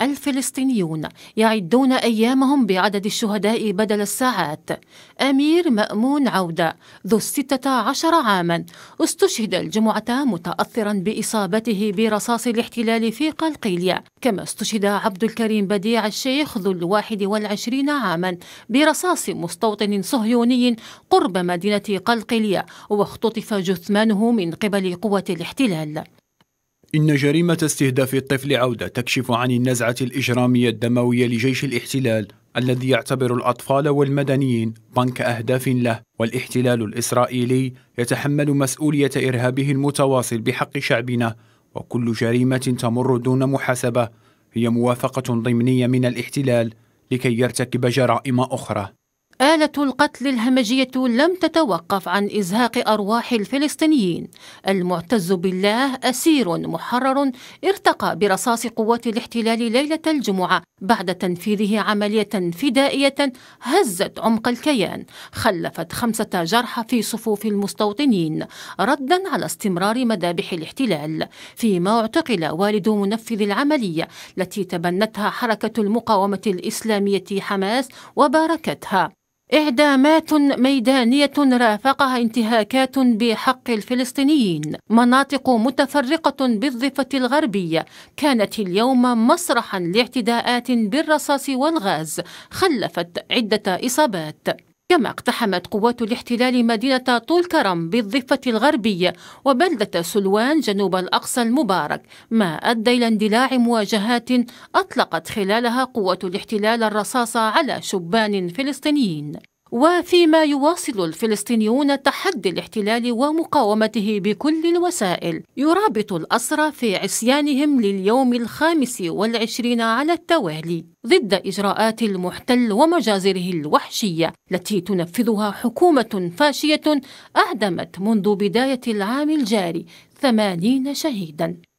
الفلسطينيون يعدون أيامهم بعدد الشهداء بدل الساعات أمير مأمون عودة ذو الستة عشر عاما استشهد الجمعة متأثرا بإصابته برصاص الاحتلال في قلقيلية كما استشهد عبد الكريم بديع الشيخ ذو الواحد والعشرين عاما برصاص مستوطن صهيوني قرب مدينة قلقيلية واختطف جثمانه من قبل قوة الاحتلال إن جريمة استهداف الطفل عودة تكشف عن النزعة الإجرامية الدموية لجيش الاحتلال الذي يعتبر الأطفال والمدنيين بنك أهداف له والاحتلال الإسرائيلي يتحمل مسؤولية إرهابه المتواصل بحق شعبنا وكل جريمة تمر دون محاسبة هي موافقة ضمنية من الاحتلال لكي يرتكب جرائم أخرى آلة القتل الهمجية لم تتوقف عن إزهاق أرواح الفلسطينيين المعتز بالله أسير محرر ارتقى برصاص قوات الاحتلال ليلة الجمعة بعد تنفيذه عملية فدائية هزت عمق الكيان خلفت خمسة جرحى في صفوف المستوطنين ردا على استمرار مذابح الاحتلال فيما اعتقل والد منفذ العملية التي تبنتها حركة المقاومة الإسلامية حماس وباركتها إعدامات ميدانية رافقها انتهاكات بحق الفلسطينيين مناطق متفرقة بالضفة الغربية كانت اليوم مسرحا لاعتداءات بالرصاص والغاز خلفت عدة إصابات كما اقتحمت قوات الاحتلال مدينة طول كرم بالضفة الغربية وبلدة سلوان جنوب الأقصى المبارك ما أدى إلى اندلاع مواجهات أطلقت خلالها قوات الاحتلال الرصاص على شبان فلسطينيين وفيما يواصل الفلسطينيون تحدي الاحتلال ومقاومته بكل الوسائل يرابط الأسرى في عصيانهم لليوم الخامس والعشرين على التوالي ضد إجراءات المحتل ومجازره الوحشية التي تنفذها حكومة فاشية أعدمت منذ بداية العام الجاري ثمانين شهيدا